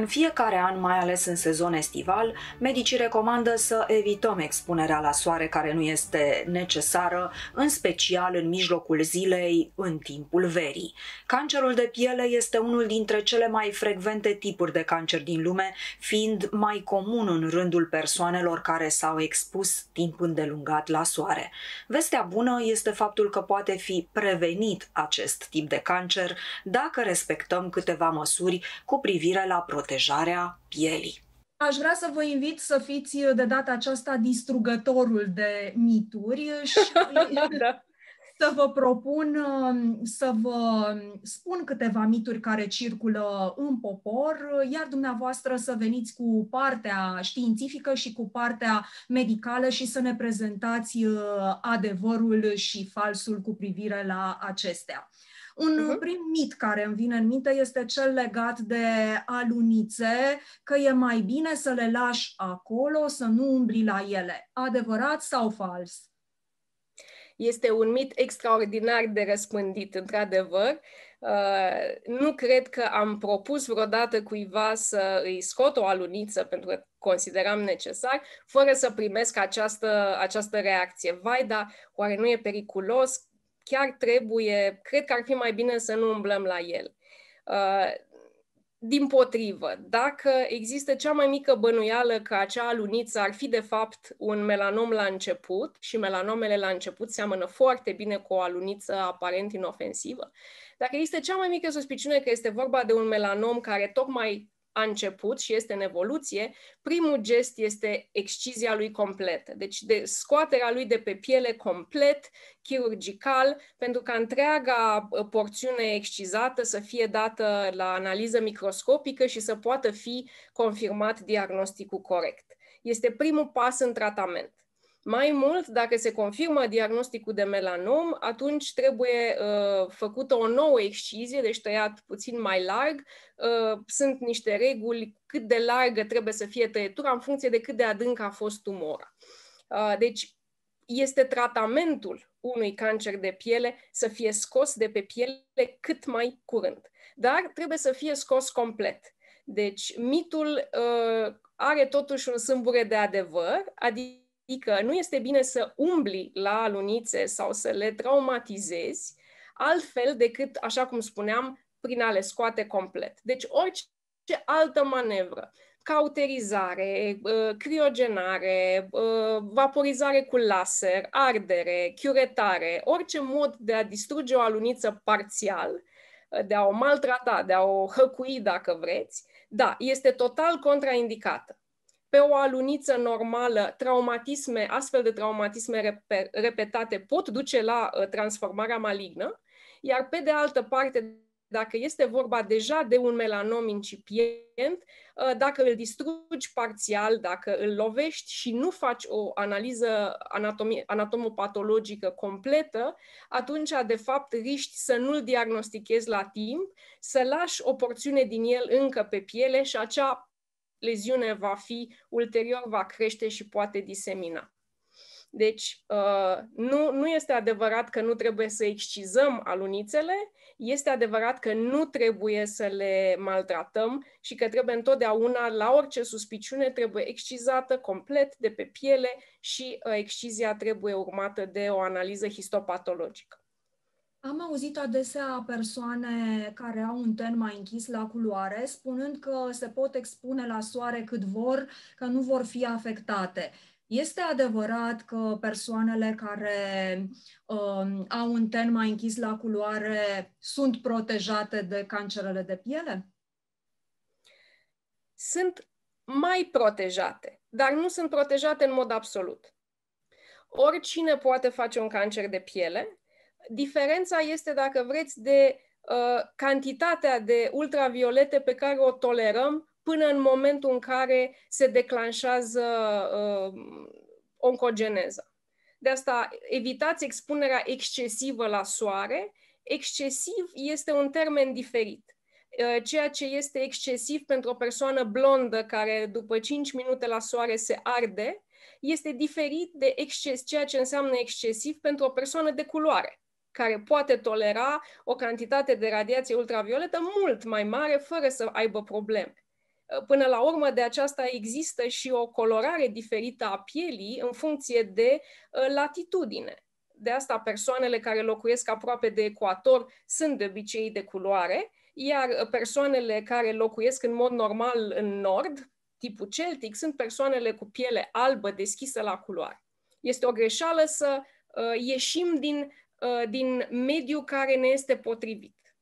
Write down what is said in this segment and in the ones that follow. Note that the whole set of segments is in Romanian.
În fiecare an, mai ales în sezon estival, medicii recomandă să evităm expunerea la soare care nu este necesară, în special în mijlocul zilei, în timpul verii. Cancerul de piele este unul dintre cele mai frecvente tipuri de cancer din lume, fiind mai comun în rândul persoanelor care s-au expus timp îndelungat la soare. Vestea bună este faptul că poate fi prevenit acest tip de cancer dacă respectăm câteva măsuri cu privire la protecție protejarea pielii. Aș vrea să vă invit să fiți de data aceasta distrugătorul de mituri și da. să vă propun um, să vă spun câteva mituri care circulă în popor, iar dumneavoastră să veniți cu partea științifică și cu partea medicală și să ne prezentați uh, adevărul și falsul cu privire la acestea. Un uh-huh. prim mit care îmi vine în minte este cel legat de alunițe, că e mai bine să le lași acolo, să nu umbli la ele. Adevărat sau fals? Este un mit extraordinar de răspândit, într-adevăr. Uh, nu cred că am propus vreodată cuiva să îi scot o aluniță pentru că consideram necesar, fără să primesc această, această reacție. Vai, dar oare nu e periculos? chiar trebuie, cred că ar fi mai bine să nu umblăm la el. Uh, din potrivă, dacă există cea mai mică bănuială că acea aluniță ar fi de fapt un melanom la început și melanomele la început seamănă foarte bine cu o aluniță aparent inofensivă, dacă există cea mai mică suspiciune că este vorba de un melanom care tocmai a început și este în evoluție, primul gest este excizia lui complet, deci de scoaterea lui de pe piele complet, chirurgical, pentru ca întreaga uh, porțiune excizată să fie dată la analiză microscopică și să poată fi confirmat diagnosticul corect. Este primul pas în tratament. Mai mult, dacă se confirmă diagnosticul de melanom, atunci trebuie uh, făcută o nouă excizie, deci tăiat puțin mai larg. Uh, sunt niște reguli cât de largă trebuie să fie tăietura în funcție de cât de adânc a fost tumora. Uh, deci este tratamentul unui cancer de piele să fie scos de pe piele cât mai curând. Dar trebuie să fie scos complet. Deci mitul uh, are totuși un sâmbure de adevăr, adică Adică nu este bine să umbli la alunițe sau să le traumatizezi, altfel decât, așa cum spuneam, prin a le scoate complet. Deci orice altă manevră, cauterizare, uh, criogenare, uh, vaporizare cu laser, ardere, chiuretare, orice mod de a distruge o aluniță parțial, uh, de a o maltrata, de a o hăcui dacă vreți, da, este total contraindicată pe o aluniță normală, traumatisme, astfel de traumatisme repetate pot duce la uh, transformarea malignă, iar pe de altă parte, dacă este vorba deja de un melanom incipient, uh, dacă îl distrugi parțial, dacă îl lovești și nu faci o analiză anatomopatologică completă, atunci, de fapt, riști să nu-l diagnostichezi la timp, să lași o porțiune din el încă pe piele și acea leziune va fi, ulterior va crește și poate disemina. Deci, uh, nu, nu este adevărat că nu trebuie să excizăm alunițele, este adevărat că nu trebuie să le maltratăm și că trebuie întotdeauna, la orice suspiciune, trebuie excizată complet de pe piele și uh, excizia trebuie urmată de o analiză histopatologică. Am auzit adesea persoane care au un ten mai închis la culoare, spunând că se pot expune la soare cât vor, că nu vor fi afectate. Este adevărat că persoanele care um, au un ten mai închis la culoare sunt protejate de cancerele de piele? Sunt mai protejate, dar nu sunt protejate în mod absolut. Oricine poate face un cancer de piele Diferența este, dacă vreți, de uh, cantitatea de ultraviolete pe care o tolerăm până în momentul în care se declanșează uh, oncogeneza. De asta evitați expunerea excesivă la soare. Excesiv este un termen diferit uh, ceea ce este excesiv pentru o persoană blondă care după 5 minute la soare se arde, este diferit de exces, ceea ce înseamnă excesiv pentru o persoană de culoare care poate tolera o cantitate de radiație ultravioletă mult mai mare fără să aibă probleme. Până la urmă, de aceasta există și o colorare diferită a pielii în funcție de uh, latitudine. De asta persoanele care locuiesc aproape de ecuator sunt de obicei de culoare, iar persoanele care locuiesc în mod normal în nord, tipul celtic, sunt persoanele cu piele albă deschisă la culoare. Este o greșeală să uh, ieșim din Uh, din mediu care ne este potrivit.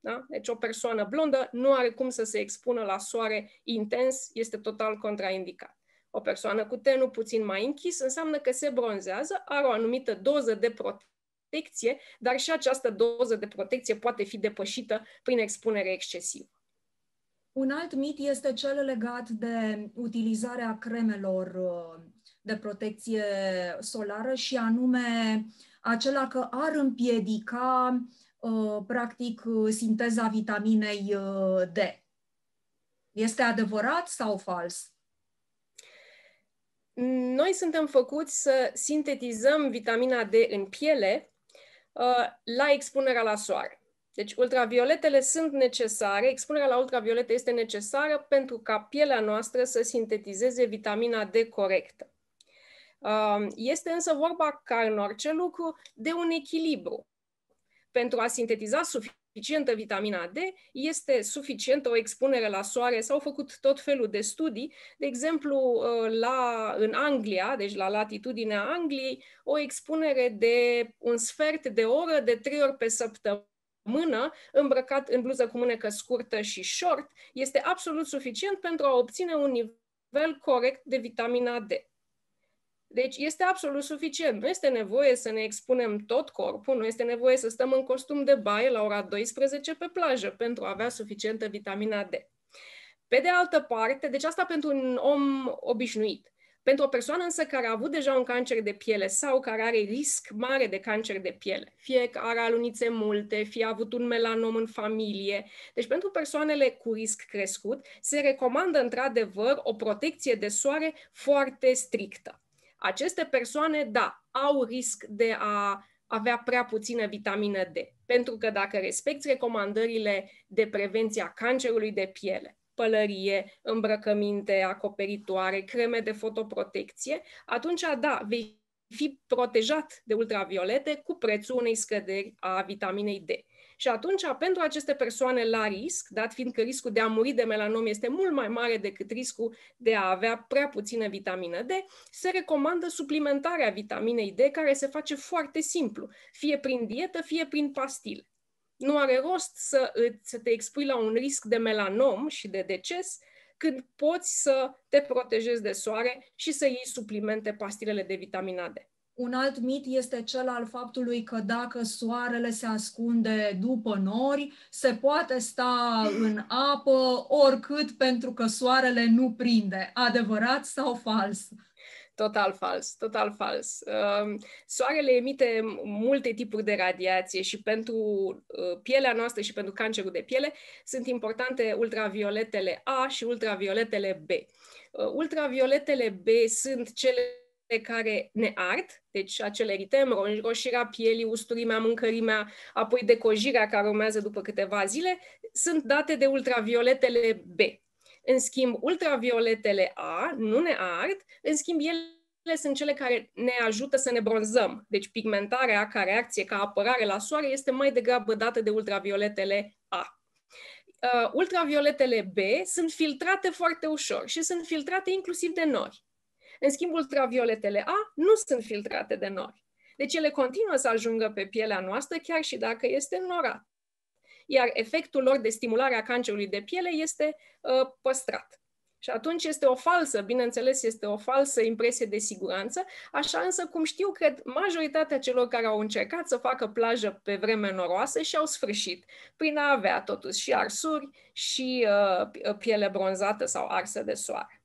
Da? Deci o persoană blondă nu are cum să se expună la soare intens, este total contraindicat. O persoană cu tenul puțin mai închis înseamnă că se bronzează, are o anumită doză de protecție, dar și această doză de protecție poate fi depășită prin expunere excesivă. Un alt mit este cel legat de utilizarea cremelor uh, de protecție solară și anume uh, acela că ar împiedica uh, practic uh, sinteza vitaminei uh, D. Este adevărat sau fals? Noi suntem făcuți să sintetizăm vitamina D în piele la expunerea la soare. Deci ultravioletele sunt necesare, expunerea la ultraviolete este necesară pentru ca pielea noastră să sintetizeze vitamina D corectă. Este însă vorba, ca în orice lucru, de un echilibru. Pentru a sintetiza suficientă vitamina D, este suficientă o expunere la soare. S-au făcut tot felul de studii, de exemplu, ă, la, în Anglia, deci la latitudinea Angliei, o expunere de un sfert de oră de trei ori pe săptămână mână, îmbrăcat în bluză cu mânecă scurtă și short, este absolut suficient pentru a obține un nivel corect de vitamina D. Deci este absolut suficient. Nu este nevoie să ne expunem tot corpul, nu este nevoie să stăm în costum de baie la ora 12 pe plajă pentru a avea suficientă vitamina D. Pe de altă parte, deci asta pentru un om obișnuit. Pentru o persoană însă care a avut deja un cancer de piele sau care are risc mare de cancer de piele, fie că are alunițe multe, fie a avut un melanom în familie, deci pentru persoanele cu risc crescut, se recomandă într-adevăr o protecție de soare foarte strictă. Aceste persoane, da, au risc de a avea prea puțină vitamină D, pentru că dacă respecti recomandările de prevenție a cancerului de piele, pălărie, îmbrăcăminte acoperitoare, creme de fotoprotecție, atunci, da, vei fi protejat de ultraviolete cu prețul unei scăderi a vitaminei D. Și atunci, pentru aceste persoane la risc, dat fiind că riscul de a muri de melanom este mult mai mare decât riscul de a avea prea puțină vitamină D, se recomandă suplimentarea vitaminei D, care se face foarte simplu, fie prin dietă, fie prin pastile. Nu are rost să, să te expui la un risc de melanom și de deces când poți să te protejezi de soare și să iei suplimente pastilele de vitamina D. Un alt mit este cel al faptului că dacă soarele se ascunde după nori, se poate sta în apă oricât pentru că soarele nu prinde. Adevărat sau fals? Total fals, total fals. Um, soarele emite multe tipuri de radiație și pentru uh, pielea noastră și pentru cancerul de piele sunt importante ultravioletele A și ultravioletele B. Uh, ultravioletele B sunt cele pe care ne ard, deci acele ritem, roșirea pielii, usturimea, mâncărimea, apoi decojirea care urmează după câteva zile, sunt date de ultravioletele B. În schimb, ultravioletele A nu ne ard, în schimb, ele sunt cele care ne ajută să ne bronzăm. Deci pigmentarea ca reacție, ca apărare la soare, este mai degrabă dată de ultravioletele A uh, ultravioletele B sunt filtrate foarte ușor și sunt filtrate inclusiv de nori. În schimb, ultravioletele A nu sunt filtrate de nori. Deci ele continuă să ajungă pe pielea noastră chiar și dacă este norat. Iar efectul lor de stimulare a cancerului de piele este uh, păstrat. Și atunci este o falsă, bineînțeles, este o falsă impresie de siguranță, așa însă, cum știu, cred, majoritatea celor care au încercat să facă plajă pe vreme noroasă și-au sfârșit prin a avea totuși și arsuri și uh, piele bronzată sau arsă de soare.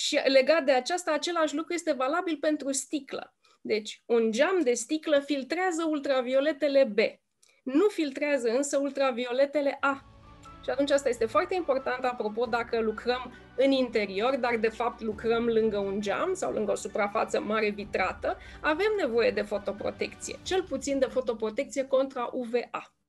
Și legat de aceasta, același lucru este valabil pentru sticlă. Deci, un geam de sticlă filtrează ultravioletele B, nu filtrează însă ultravioletele A. Și atunci asta este foarte important, apropo, dacă lucrăm în interior, dar de fapt lucrăm lângă un geam sau lângă o suprafață mare vitrată, avem nevoie de fotoprotecție, cel puțin de fotoprotecție contra UVA.